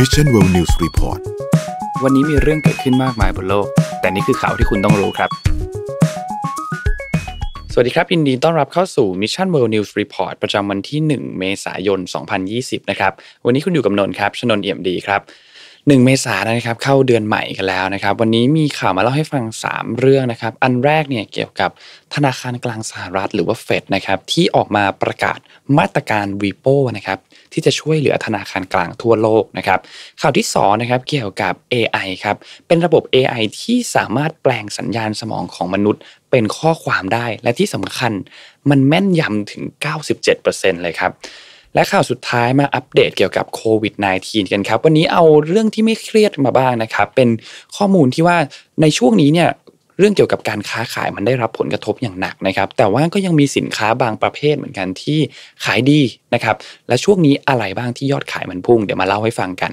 มิชชั่นเวิลด์นิวส์รีพอร์ตวันนี้มีเรื่องเกิดขึ้นมากมายบนโลก แต่นี่คือข่าวที่คุณต้องรู้ครับ สวัสดีครับยินดี ต้อนรับเข้าสู่มิชชั่นเวิลด์นิวส์รีพอร์ตประจำวันที่ 1 เมษายน 2020 นะครับ วันนี้คุณอยู่กับนนท์ครับ ชนนท์เอี่ยมดีครับหนึ่งเมษายนนะครับเข้าเดือนใหม่กันแล้วนะครับ วันนี้มีข่าวมาเล่าให้ฟัง 3 เรื่องนะครับ อันแรกเนี่ยเกี่ยวกับธนาคารกลางสหรัฐหรือว่าเฟดนะครับที่ออกมาประกาศมาตรการวีโป้นะครับที่จะช่วยเหลือธนาคารกลางทั่วโลกนะครับ ข่าวที่2นะครับเกี่ยวกับ AI ครับเป็นระบบ AI ที่สามารถแปลงสัญญาณสมองของมนุษย์เป็นข้อความได้และที่สำคัญมันแม่นยำถึง 97%เลยครับ และข่าวสุดท้ายมาอัปเดตเกี่ยวกับโควิด -19 กันครับ วันนี้เอาเรื่องที่ไม่เครียดมาบ้างนะครับ เป็นข้อมูลที่ว่าในช่วงนี้เนี่ยเรื่องเกี่ยวกับการค้าขายมันได้รับผลกระทบอย่างหนักนะครับแต่ว่าก็ยังมีสินค้าบางประเภทเหมือนกันที่ขายดีนะครับและช่วงนี้อะไรบ้างที่ยอดขายมันพุ่งเดี๋ยวมาเล่าให้ฟังกัน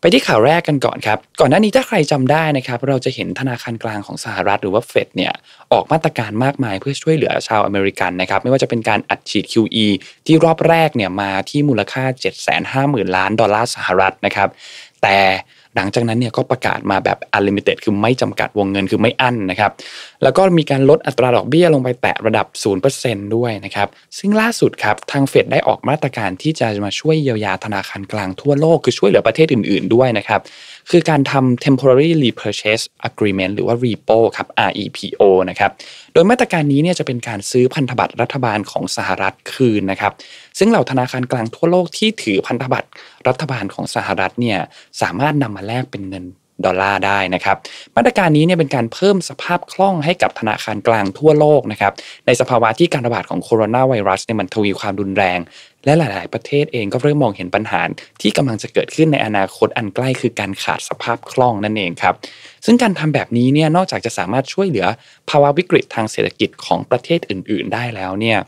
ไปที่ข่าวแรกกันก่อนครับก่อนหน้านี้ถ้าใครจำได้นะครับ เราจะเห็นธนาคารกลางของสหรัฐ หรือว่าเฟดเนี่ย ออกมาตรการมากมายเพื่อช่วยเหลือชาวอเมริกันนะครับไม่ว่าจะเป็นการอัดฉีด QE ที่รอบแรกเนี่ยมาที่มูลค่า 750,000ล้านดอลลาร์สหรัฐนะครับ แต่หลังจากนั้นเนี่ยก็ประกาศมาแบบลลิมิเต็ดคือไม่จำกัดวงเงิน คือไม่อั้นนะครับแล้วก็มีการลดอัตราดอกเบี้ยลงไปแตะระดับ 0%ด้วยนะครับ ซึ่งล่าสุดครับ ทางเฟดได้ออกมาตรการที่จะมาช่วยเยียวยาธนาคารกลางทั่วโลกคือช่วยเหลือประเทศอื่นๆ ด้วยนะครับ คือการทำ temporary repurchase agreement หรือว่า repo ครับ REPO นะครับโดยมาตรการนี้เนี่ยจะเป็นการซื้อพันธบัตรรัฐบาลของสหรัฐคืนนะครับ ซึ่งเหล่าธนาคารกลางทั่วโลกที่ถือพันธบัตรรัฐบาลของสหรัฐเนี่ยสามารถนำมาแลกเป็นเงินดอลลาร์ได้นะครับ มาตรการนี้เนี่ยเป็นการเพิ่มสภาพคล่องให้กับธนาคารกลางทั่วโลกนะครับ ในสภาวะที่การระบาดของโคโรนาไวรัสเนี่ยมันทวีความรุนแรง และหลาย ๆประเทศเองก็เริ่มมองเห็นปัญหา ที่กำลังจะเกิดขึ้นในอนาคตอันใกล้คือการขาดสภาพคล่องนั่นเองครับ ซึ่งการทำแบบนี้เนี่ยนอกจากจะสามารถช่วยเหลือภาวะวิกฤตทางเศรษฐกิจของประเทศอื่นๆ ได้แล้วเนี่ย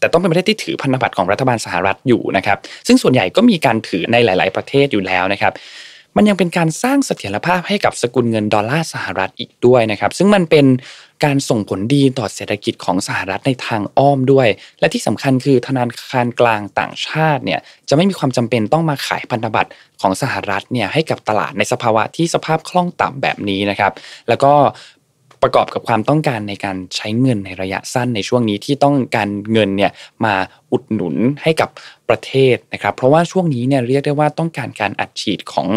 แต่ต้องเป็นประเทศที่ถือพันธบัตรของรัฐบาลสหรัฐอยู่นะครับ ซึ่งส่วนใหญ่ก็มีการถือในหลายๆประเทศอยู่แล้วนะครับมันยังเป็นการสร้างเสถียรภาพให้กับสกุลเงินดอลลาร์สหรัฐอีกด้วยนะครับซึ่งมันเป็นการส่งผลดีต่อเศรษฐกิจของสหรัฐในทางอ้อมด้วย และที่สำคัญคือธนาคารกลางต่างชาติเนี่ยจะไม่มีความจำเป็นต้องมาขายพันธบัตรของสหรัฐเนี่ยให้กับตลาดในสภาวะที่สภาพคล่องต่ำแบบนี้นะครับแล้วก็ประกอบกับความต้องการในการใช้เงินในระยะสั้นในช่วงนี้ที่ต้องการเงินเนี่ยมาอุดหนุนให้กับประเทศนะครับเพราะว่าช่วงนี้เนี่ยเรียกได้ว่าต้องการการอัดฉีดของ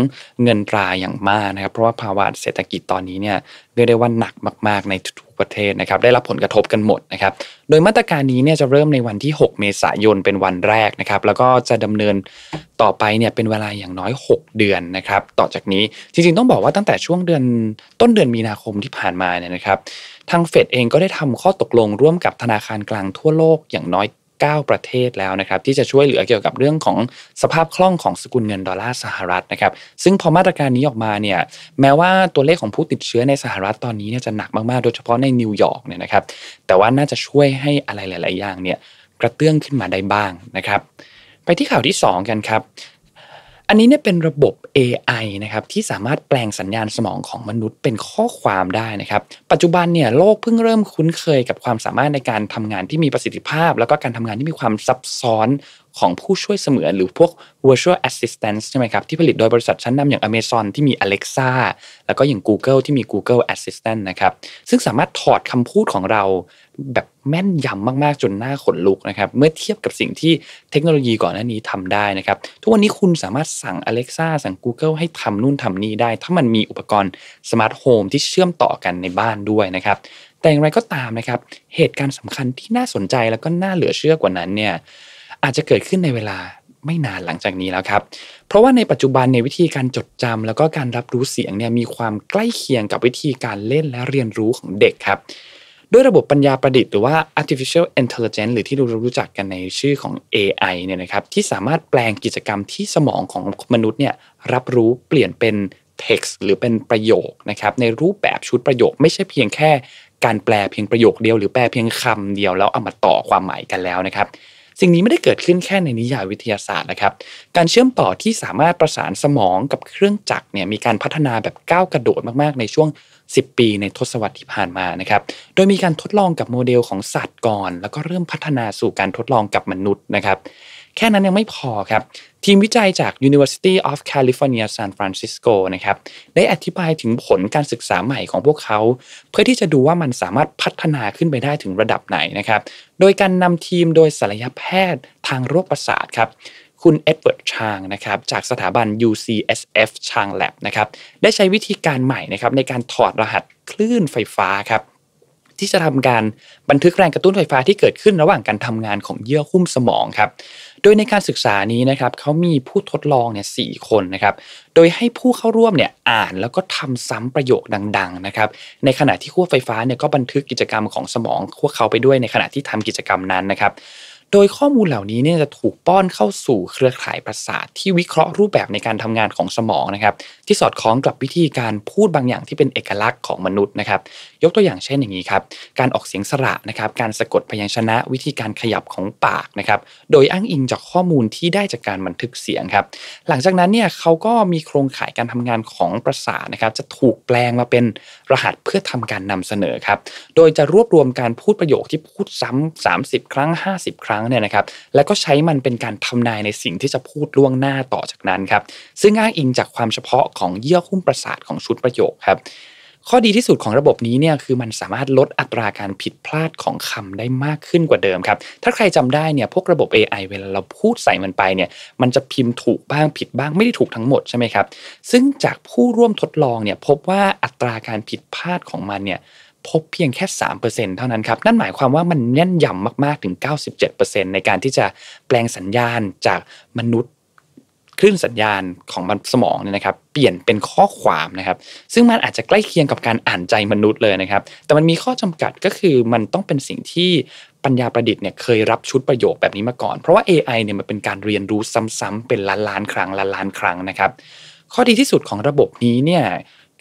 เงินตราอย่างมากนะครับเพราะว่าภาวะเศรษฐกิจตอนนี้เนี่ยเรียกได้ว่าหนักมาก ๆในทุกประเทศนะครับได้รับผลกระทบกันหมดนะครับโดยมาตรการนี้เนี่ยจะเริ่มในวันที่ 6 เมษายนเป็นวันแรกนะครับแล้วก็จะดำเนินต่อไปเนี่ยเป็นเวลาอย่างน้อย 6 เดือนนะครับต่อจากนี้จริงๆต้องบอกว่าตั้งแต่ช่วงเดือนต้นเดือนมีนาคมที่ผ่านมาเนี่ยนะครับทางเฟดเองก็ได้ทำข้อตกลงร่วมกับธนาคารกลางทั่วโลกอย่างน้อย9 ประเทศแล้วนะครับ ที่จะช่วยเหลือเกี่ยวกับเรื่องของสภาพคล่องของสกุลเงินดอลลาร์สหรัฐนะครับ ซึ่งพอมาตรการนี้ออกมาเนี่ยแม้ว่าตัวเลขของผู้ติดเชื้อในสหรัฐตอนนี้เนี่ยจะหนักมาก ๆ โดยเฉพาะในนิวยอร์กเนี่ยนะครับ แต่ว่าน่าจะช่วยให้อะไรหลายๆอย่างเนี่ยกระเตื้องขึ้นมาได้บ้างนะครับ ไปที่ข่าวที่ 2 กันครับอันนี้เนี่ยเป็นระบบ AI นะครับที่สามารถแปลงสัญญาณสมองของมนุษย์เป็นข้อความได้นะครับปัจจุบันเนี่ยโลกเพิ่งเริ่มคุ้นเคยกับความสามารถในการทำงานที่มีประสิทธิภาพ แล้วก็การทำงานที่มีความซับซ้อนของผู้ช่วยเสมือน หรือพวก virtual assistant ใช่ไหมครับที่ผลิตโดยบริษัทชั้นนำอย่าง Amazon ที่มี Alexa แล้วก็อย่าง Google ที่มี Google Assistant นะครับซึ่งสามารถถอดคำพูดของเราแบบแม่นยำมากๆจนหน้าขนลุกนะครับเมื่อเทียบกับสิ่งที่เทคโนโลยีก่อนหน้านี้ทำได้นะครับ ทุกวันนี้คุณสามารถสั่ง Alexa สั่ง Google ให้ทำนู่นทำนี่ได้ ถ้ามันมีอุปกรณ์สมาร์ทโฮมที่เชื่อมต่อกันในบ้านด้วยนะครับ แต่อย่างไรก็ตามนะครับเหตุการณ์สำคัญที่น่าสนใจแล้วก็น่าเหลือเชื่อกว่านั้นเนี่ยอาจจะเกิดขึ้นในเวลาไม่นานหลังจากนี้แล้วครับเพราะว่าในปัจจุบันในวิธีการจดจำแล้วก็การรับรู้เสียงเนี่ยมีความใกล้เคียงกับวิธีการเล่นและเรียนรู้ของเด็กครับด้วยระบบปัญญาประดิษฐ์หรือว่า artificial intelligence หรือที่เรารู้จักกันในชื่อของ AI เนี่ยนะครับที่สามารถแปลงกิจกรรมที่สมองของมนุษย์เนี่ยรับรู้เปลี่ยนเป็น text หรือเป็นประโยคนะครับในรูปแบบชุดประโยค ไม่ใช่เพียงแค่การแปลเพียงประโยคเดียวหรือแปลเพียงคำเดียว แล้วเอามาต่อความหมายกันแล้วนะครับ สิ่งนี้ไม่ได้เกิดขึ้นแค่ในนิยายวิทยาศาสตร์นะครับ การเชื่อมต่อที่สามารถประสานสมองกับเครื่องจักรเนี่ยมีการพัฒนาแบบก้าวกระโดดมากๆในช่วง10ปีในทศวรรษที่ผ่านมานะครับ โดยมีการทดลองกับโมเดลของสัตว์ก่อน แล้วก็เริ่มพัฒนาสู่การทดลองกับมนุษย์นะครับ แค่นั้นยังไม่พอครับ ทีมวิจัยจาก University of California San Francisco นะครับได้อธิบายถึงผลการศึกษาใหม่ของพวกเขา เพื่อที่จะดูว่ามันสามารถพัฒนาขึ้นไปได้ถึงระดับไหนนะครับโดยการนำทีมโดยศัลยแพทย์ทางโรคประสาทครับคุณเอ็ดเวิร์ดชางนะครับจากสถาบัน UCSF ชางแลบนะครับได้ใช้วิธีการใหม่นะครับในการถอดรหัสคลื่นไฟฟ้าครับที่จะทำการบันทึกแรงกระตุ้นไฟฟ้าที่เกิดขึ้นระหว่างการทำงานของเยื่อหุ้มสมองครับโดยในการศึกษานี้นะครับเขามีผู้ทดลองเนี่ยสคนนะครับ โดยให้ผู้เข้าร่วมเนี่ยอ่านแล้วก็ทำซ้ำประโยคดังๆนะครับ ในขณะที่ขั้วไฟฟ้าเนี่ยก็บันทึกกิจกรรมของสมองพวกเขาไปด้วยในขณะที่ทำกิจกรรมนั้นนะครับโดยข้อมูลเหล่านี้เนี่ยจะถูกป้อนเข้าสู่เครือข่ายประสาทที่วิเคราะห์รูปแบบในการทำงานของสมองนะครับ ที่สอดคล้องกับวิธีการพูดบางอย่างที่เป็นเอกลักษณ์ของมนุษย์นะครับยกตัวอย่างเช่นอย่างนี้ครับการออกเสียงสระนะครับการสะกดพยัญชนะวิธีการขยับของปากนะครับ โดยอ้างอิงจากข้อมูลที่ได้จากการบันทึกเสียงครับ หลังจากนั้นเนี่ยเขาก็มีโครงข่ายการทำงานของประสาทนะครับจะถูกแปลงมาเป็นรหัสเพื่อทำการนำเสนอครับ โดยจะรวบรวมการพูดประโยคที่พูดซ้ำ 30 ครั้ง 50 ครั้งเนี่ยนะครับแล้วก็ใช้มันเป็นการทำนายในสิ่งที่จะพูดล่วงหน้าต่อจากนั้นครับซึ่งอ้างอิงจากความเฉพาะของเยื่อหุ้มประสาทของชุดประโยคครับข้อดีที่สุดของระบบนี้เนี่ยคือมันสามารถลดอัตราการผิดพลาดของคำได้มากขึ้นกว่าเดิมครับ ถ้าใครจำได้เนี่ยพวกระบบ AI เวลาเราพูดใส่มันไปเนี่ยมันจะพิมพ์ถูกบ้างผิดบ้างไม่ได้ถูกทั้งหมดใช่ไหมครับ ซึ่งจากผู้ร่วมทดลองเนี่ยพบว่าอัตราการผิดพลาดของมันเนี่ยพบเพียงแค่ 3%เท่านั้นครับนั่นหมายความว่ามันแน่นยำมากๆถึง 97%ในการที่จะแปลงสัญญาณจากมนุษย์คลื่นสัญญาณของมันสมองเนี่ยนะครับเปลี่ยนเป็นข้อความนะครับซึ่งมันอาจจะใกล้เคียงกับการอ่านใจมนุษย์เลยนะครับแต่มันมีข้อจำกัดก็คือมันต้องเป็นสิ่งที่ปัญญาประดิษฐ์เนี่ยเคยรับชุดประโยคแบบนี้มาก่อน เพราะว่า AI เนี่ยมันเป็นการเรียนรู้ซ้ำ ๆ เป็นล้านล้านครั้งล้านล้านครั้งนะครับ ข้อดีที่สุดของระบบนี้เนี่ย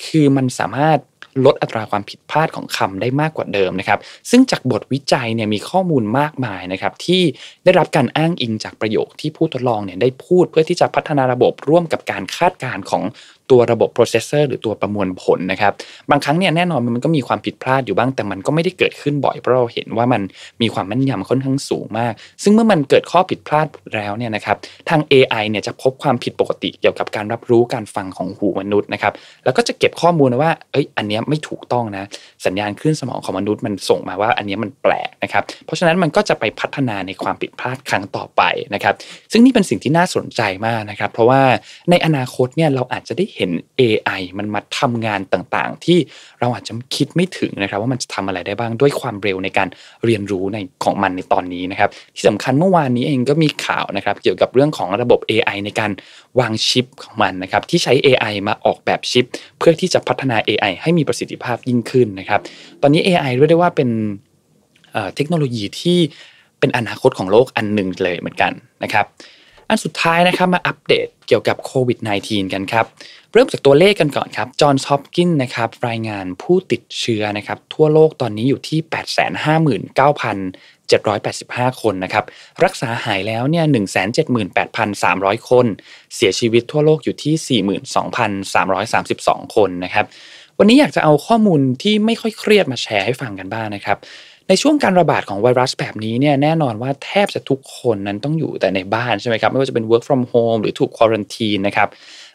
คือมันสามารถลดอัตราความผิดพลาดของคำได้มากกว่าเดิมนะครับ ซึ่งจากบทวิจัยเนี่ยมีข้อมูลมากมายนะครับ ที่ได้รับการอ้างอิงจากประโยคที่ผู้ทดลองเนี่ยได้พูดเพื่อที่จะพัฒนาระบบร่วมกับการคาดการณ์ของตัวระบบโปรเซสเซอร์หรือตัวประมวลผลนะครับ บางครั้งเนี่ยแน่นอนมันก็มีความผิดพลาดอยู่บ้าง แต่มันก็ไม่ได้เกิดขึ้นบ่อยเพราะเราเห็นว่ามันมีความแม่นยำค่อนข้างสูงมาก ซึ่งเมื่อมันเกิดข้อผิดพลาดแล้วเนี่ยนะครับทาง AI เนี่ยจะพบความผิดปกติเกี่ยวกับการรับรู้การฟังของหูมนุษย์นะครับแล้วก็จะเก็บข้อมูลว่าเอ้ยอันนี้ไม่ถูกต้องนะสัญญาณคลื่นสมองของมนุษย์มันส่งมาว่าอันนี้มันแปลกนะครับเพราะฉะนั้นมันก็จะไปพัฒนาในความผิดพลาดครั้งต่อไปนะครับซึ่งนี่เป็นสิ่งที่น่าสนใจมากนะครับเพราะว่าในอนาคตเนี่ยเราอาจจะได้เเห็น AI มันมาทำงานต่างๆ ที่เราอาจจะคิดไม่ถึงนะครับว่ามันจะทำอะไรได้บ้างด้วยความเร็วในการเรียนรู้ในของมันในตอนนี้นะครับ ที่สำคัญเมื่อวานนี้เองก็มีข่าวนะครับเกี่ยวกับเรื่องของระบบ AI ในการวางชิปของมันนะครับที่ใช้ AI มาออกแบบชิป เพื่อที่จะพัฒนา AI ให้มีประสิทธิภาพยิ่งขึ้นนะครับตอนนี้ AI เรียกได้ว่าเป็นเทคโนโลยีที่เป็นอนาคตของโลกอันหนึ่งเลยเหมือนกันนะครับอันสุดท้ายนะครับมาอัปเดตเกี่ยวกับโควิด -19 กันครับ เริ่มจากตัวเลขกันก่อนครับจอห์นฮอปกินนะครับรายงานผู้ติดเชื้อนะครับทั่วโลกตอนนี้อยู่ที่ 859,785 คนนะครับรักษาหายแล้วเนี่ย 178,300 คน เสียชีวิตทั่วโลกอยู่ที่ 42,332 คนนะครับวันนี้อยากจะเอาข้อมูลที่ไม่ค่อยเครียดมาแชร์ให้ฟังกันบ้างนะครับในช่วงการระบาดของไวรัสแบบนี้เนี่ยแน่นอนว่าแทบจะทุกคนนั้นต้องอยู่แต่ในบ้านใช่ไหมครับไม่ว่าจะเป็น work from home หรือ ถูกควอรันทีนนะครับ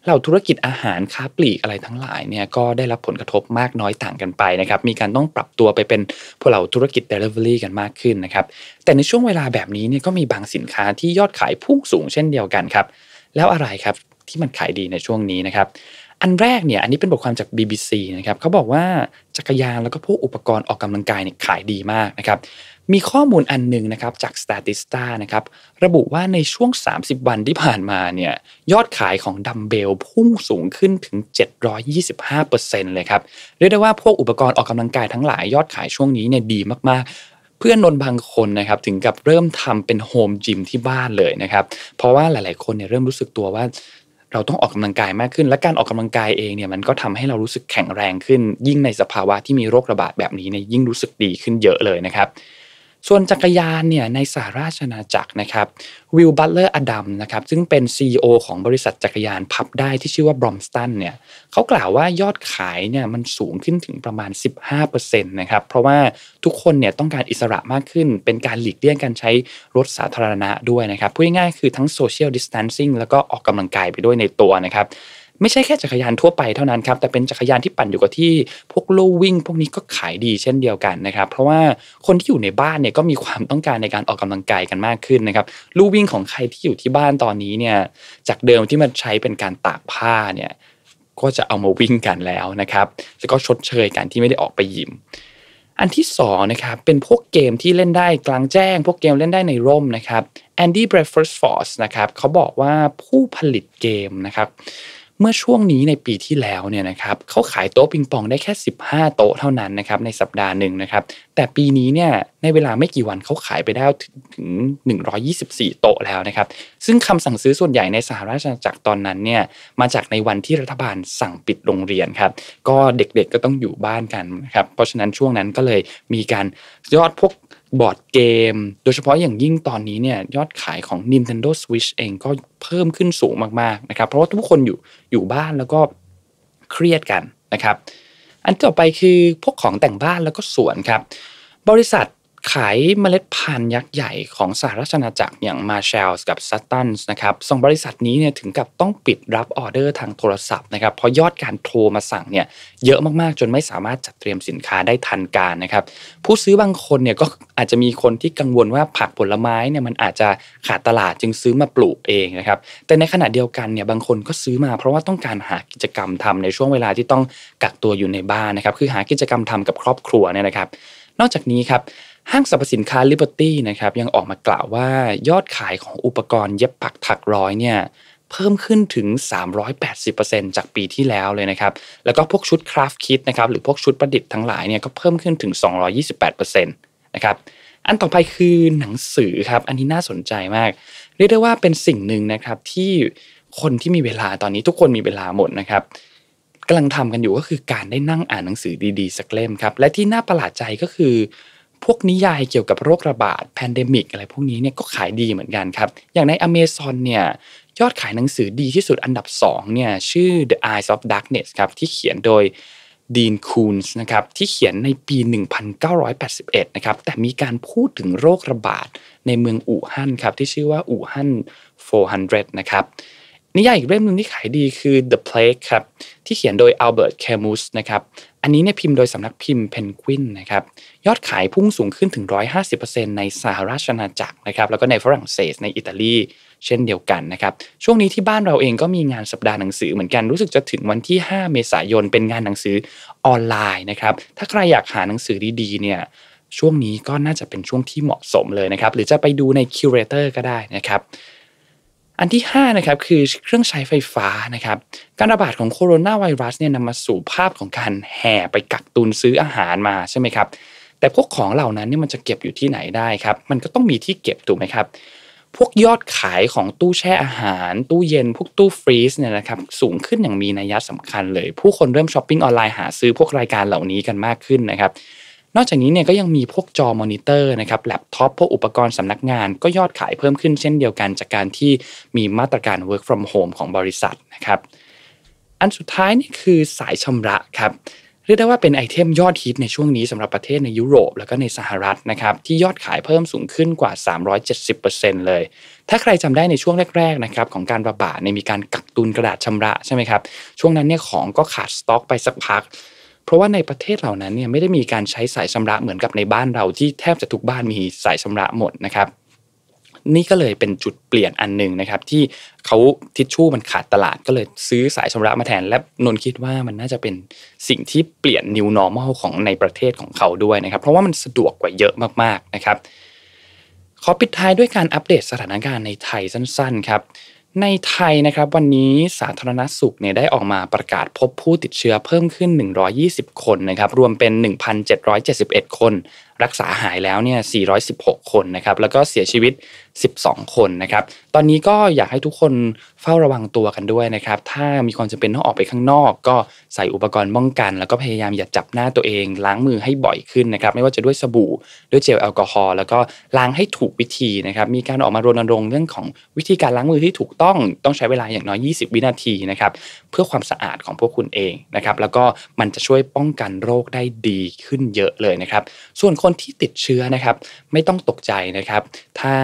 เหล่าธุรกิจอาหารค้าปลีกอะไรทั้งหลายเนี่ยก็ได้รับผลกระทบมากน้อยต่างกันไปนะครับมีการต้องปรับตัวไปเป็น พวกเหล่าธุรกิจ Delivery กันมากขึ้นนะครับ แต่ในช่วงเวลาแบบนี้เนี่ยก็มีบางสินค้าที่ยอดขายพุ่งสูงเช่นเดียวกันครับ แล้วอะไรครับที่มันขายดีในช่วงนี้นะครับอันแรกเนี่ยอันนี้เป็นบทความจาก BBC นะครับเขาบอกว่าจักรยานแล้วก็พวกอุปกรณ์ออกกำลังกายเนี่ยขายดีมากนะครับ มีข้อมูลอันหนึ่งนะครับ จาก Statista นะครับ ระบุว่าในช่วง 30 วันที่ผ่านมาเนี่ยยอดขายของดัมเบลพุ่งสูงขึ้นถึง 725%เลยครับ เรียกได้ว่าพวกอุปกรณ์ออกกำลังกายทั้งหลายยอดขายช่วงนี้เนี่ยดีมาก ๆ เพื่อนนนบางคนนะครับถึงกับเริ่มทำเป็นโฮมจิมที่บ้านเลยนะครับเพราะว่าหลายๆคนเนี่ยเริ่มรู้สึกตัวว่าเราต้องออกกำลังกายมากขึ้น และการออกกำลังกายเองเนี่ยมันก็ทำให้เรารู้สึกแข็งแรงขึ้น ยิ่งในสภาวะที่มีโรคระบาดแบบนี้เนี่ยยิ่งรู้สึกดีขึ้นเยอะเลยนะครับส่วนจักรยานเนี่ยในสหราชนาจักรนะครับวิลบัตเลอร์อดัมนะครับซึ่งเป็น CEO ของบริษัทจักรยานพับได้ที่ชื่อว่าบรอมสตันเนี่ยเขากล่าวว่ายอดขายเนี่ยมันสูงขึ้นถึงประมาณ 15%นะครับเพราะว่าทุกคนเนี่ยต้องการอิสระมากขึ้นเป็นการหลีกเลี่ยงการใช้รถสาธารณะด้วยนะครับพูดง่ายๆคือทั้งโซเชียลดิสแตนซิ่งแล้วก็ออกกำลังกายไปด้วยในตัวนะครับไม่ใช่แค่จักรยานทั่วไปเท่านั้นครับ แต่เป็นจักรยานที่ปั่นอยู่กับที่พวกลู่วิ่งพวกนี้ก็ขายดีเช่นเดียวกันนะครับเพราะว่าคนที่อยู่ในบ้านเนี่ยก็มีความต้องการในการออกกำลังกายกันมากขึ้นนะครับลู่วิ่งของใครที่อยู่ที่บ้านตอนนี้เนี่ยจากเดิมที่มันใช้เป็นการตากผ้าเนี่ยก็จะเอามาวิ่งกันแล้วนะครับแล้วก็ชดเชยกันที่ไม่ได้ออกไปยิมอันที่2นะครับเป็นพวกเกมที่เล่นได้กลางแจ้ง พวกเกมเล่นได้ในร่มนะครับ Andy b r e a d f o r d Force นะครับเขาบอกว่าผู้ผลิตเกมนะครับเมื่อช่วงนี้ในปีที่แล้วเนี่ยนะครับเขาขายโต๊ะปิงปองได้แค่ 15 โต๊ะเท่านั้นนะครับในสัปดาห์หนึ่งนะครับ แต่ปีนี้เนี่ยในเวลาไม่กี่วันเขาขายไปได้ถึง 124 โต๊ะแล้วนะครับซึ่งคำสั่งซื้อส่วนใหญ่ในสหราชอาณาจักรตอนนั้นเนี่ยมาจากในวันที่รัฐบาลสั่งปิดโรงเรียนครับก็เด็กๆก็ต้องอยู่บ้านกันนะครับเพราะฉะนั้นช่วงนั้นก็เลยมีการยอดพวกบอร์ดเกม โดยเฉพาะอย่างยิ่งตอนนี้เนี่ยยอดขายของ Nintendo Switch เองก็เพิ่มขึ้นสูงมากๆนะครับเพราะว่าทุกคนอยู่อยู่บ้านแล้วก็เครียดกันนะครับอันต่อไปคือพวกของแต่งบ้านแล้วก็สวนครับ บริษัทขายเมล็ดพันธุ์ยักษ์ใหญ่ของสหรัฐอเมาจักรอย่างมาเชลส์กับซัตตันส์นะครับสองบริษัทนี้เนี่ยถึงกับต้องปิดรับออเดอร์ทางโทรศัพท์นะครับเพราะยอดการโทรมาสั่งเนี่ยเยอะมากๆ จนไม่สามารถจัดเตรียมสินค้าได้ทันการนะครับผู้ซื้อบางคนเนี่ยก็อาจจะมีคนที่กังวลว่าผักผลไม้เนี่ยมันอาจจะขาดตลาดจึงซื้อมาปลูกเองนะครับแต่ในขณะเดียวกันเนี่ยบางคนก็ซื้อมาเพราะว่าต้องการหากิจกรรมทำในช่วงเวลาที่ต้องกักตัวอยู่ในบ้านนะครับคือหากิจกรรมทำกับครอบครัวเนี่ยนะครับ นอกจากนี้ครับห้างสรรพสินค้า Liberty นะครับยังออกมากล่าวว่ายอดขายของอุปกรณ์เย็บปักถักร้อยเนี่ยเพิ่มขึ้นถึง 380%จากปีที่แล้วเลยนะครับ แล้วก็พวกชุดคราฟคิดนะครับหรือพวกชุดประดิษฐ์ทั้งหลายเนี่ยก็เพิ่มขึ้นถึง 228%นะครับอันต่อไปคือหนังสือครับอันนี้น่าสนใจมาก เรียกได้ว่าเป็นสิ่งหนึ่งนะครับที่คนที่มีเวลาตอนนี้ทุกคนมีเวลาหมดนะครับกำลังทำกันอยู่ก็คือการได้นั่งอ่านหนังสือดีๆสักเล่มครับและที่น่าประหลาดใจก็คือพวกนิยายเกี่ยวกับโรคระบาด แพนเดมิกอะไรพวกนี้เนี่ยก็ขายดีเหมือนกันครับ อย่างในอเมซอนเนี่ยยอดขายหนังสือดีที่สุดอันดับ2เนี่ยชื่อ The Eyes of Darkness ครับที่เขียนโดยดีนคูนส์นะครับที่เขียนในปี 1981 นะครับแต่มีการพูดถึงโรคระบาดในเมืองอู่ฮั่นครับที่ชื่อว่าอู่ฮั่น 400 นะครับนิยายอีกเล่มหนึ่งที่ขายดีคือ The Plague ครับที่เขียนโดย Albert Camus นะครับอันนี้เนี่ยพิมพ์โดยสำนักพิมพ์เพนกวินนะครับยอดขายพุ่งสูงขึ้นถึง 150%ในสหราชอาณาจักรนะครับแล้วก็ในฝรั่งเศสในอิตาลี เช่นเดียวกันนะครับช่วงนี้ที่บ้านเราเองก็มีงานสัปดาห์หนังสือเหมือนกันรู้สึกจะถึงวันที่ 5 เมษายนเป็นงานหนังสือออนไลน์นะครับถ้าใครอยากหาหนังสือดีๆเนี่ยช่วงนี้ก็น่าจะเป็นช่วงที่เหมาะสมเลยนะครับหรือจะไปดูในคิวเรเตอร์ก็ได้นะครับอันที่5นะครับคือเครื่องใช้ไฟฟ้านะครับการระบาดของโคโรนาไวรัสเนี่ยนำมาสู่ภาพของการแห่ไปกักตุนซื้ออาหารมาใช่ไหมครับ แต่พวกของเหล่านั้นเนี่ยมันจะเก็บอยู่ที่ไหนได้ครับมันก็ต้องมีที่เก็บถูกไหมครับ พวกยอดขายของตู้แช่อาหาร ตู้เย็น พวกตู้ฟรีซเนี่ยนะครับสูงขึ้นอย่างมีนัยสำคัญเลย ผู้คนเริ่มช้อปปิ้งออนไลน์หาซื้อพวกรายการเหล่านี้กันมากขึ้นนะครับนอกจากนี้เนี่ยก็ยังมีพวกจอมอนิเตอร์นะครับแล็ปท็อปพวกอุปกรณ์สำนักงาน ก็ยอดขายเพิ่มขึ้นเช่นเดียวกันจากการที่มีมาตรการ work from home ของบริษัทนะครับอันสุดท้ายนี่คือสายชำระครับเรียกได้ว่าเป็นไอเทมยอดฮิตในช่วงนี้สำหรับประเทศในยุโรปแล้วก็ในสหรัฐนะครับ ที่ยอดขายเพิ่มสูงขึ้นกว่า 370%เลยถ้าใครจำได้ในช่วงแรกๆนะครับของการระบาดในมีการกักตุนกระดาษชำระใช่ไหมครับช่วงนั้นเนี่ยของก็ขาดสต็อกไปสักพักเพราะว่าในประเทศเหล่านั้นเนี่ยไม่ได้มีการใช้สายชำระเหมือนกับในบ้านเราที่แทบจะทุกบ้านมีสายชำระหมดนะครับ นี่ก็เลยเป็นจุดเปลี่ยนอันหนึ่งนะครับ ที่เขาทิชชู่มันขาดตลาด ก็เลยซื้อสายชำระมาแทน และนนคิดว่ามันน่าจะเป็นสิ่งที่เปลี่ยน new normal ของในประเทศของเขาด้วยนะครับ เพราะว่ามันสะดวกกว่าเยอะมากๆนะครับ ขอปิดท้ายด้วยการอัปเดตสถานการณ์ในไทยสั้น ๆ ครับในไทยนะครับวันนี้สาธารณสุขเนี่ยได้ออกมาประกาศพบผู้ติดเชื้อเพิ่มขึ้น 120 คนนะครับรวมเป็น 1,771 คนรักษาหายแล้วเนี่ย 416 คนนะครับ แล้วก็เสียชีวิต 12 คนนะครับ ตอนนี้ก็อยากให้ทุกคนเฝ้าระวังตัวกันด้วยนะครับ ถ้ามีความจำเป็นต้องออกไปข้างนอก ก็ใส่อุปกรณ์ป้องกัน แล้วก็พยายามอย่าจับหน้าตัวเอง ล้างมือให้บ่อยขึ้นนะครับ ไม่ว่าจะด้วยสบู่ ด้วยเจลแอลกอฮอล์ แล้วก็ล้างให้ถูกวิธีนะครับ มีการออกมารณรงค์เรื่องของวิธีการล้างมือที่ถูกต้อง ต้องใช้เวลาอย่างน้อย 20 วินาทีนะครับ เพื่อความสะอาดของพวกคุณเองนะครับ แล้วก็มันจะช่วยป้องกันโรคได้ดีขึ้นเยอะเลยนะครับ ส่วนคนที่ติดเชื้อนะครับไม่ต้องตกใจนะครับ ถ้า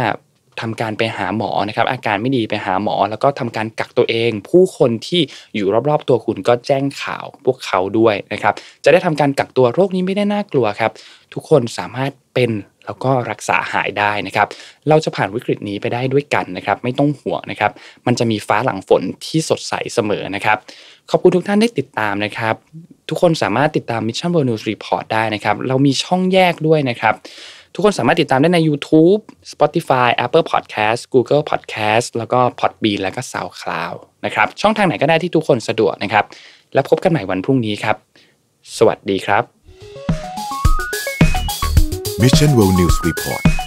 ทำการไปหาหมอนะครับ อาการไม่ดีไปหาหมอ แล้วก็ทำการกักตัวเอง ผู้คนที่อยู่รอบๆ ตัวคุณก็แจ้งข่าวพวกเขาด้วยนะครับ จะได้ทำการกักตัวโรคนี้ไม่ได้น่ากลัวครับ ทุกคนสามารถเป็นแล้วก็รักษาหายได้นะครับ เราจะผ่านวิกฤตนี้ไปได้ด้วยกันนะครับ ไม่ต้องห่วงนะครับ มันจะมีฟ้าหลังฝนที่สดใสเสมอนะครับ ขอบคุณทุกท่านได้ติดตามนะครับ ทุกคนสามารถติดตาม Mission World News Report ได้นะครับ เรามีช่องแยกด้วยนะครับ ทุกคนสามารถติดตามได้ใน YouTube, Spotify, Apple Podcast, Google Podcast แล้วก็ Podbean แล้วก็ SoundCloud นะครับช่องทางไหนก็ได้ที่ทุกคนสะดวกนะครับแล้วพบกันใหม่วันพรุ่งนี้ครับ สวัสดีครับ Mission World News Report.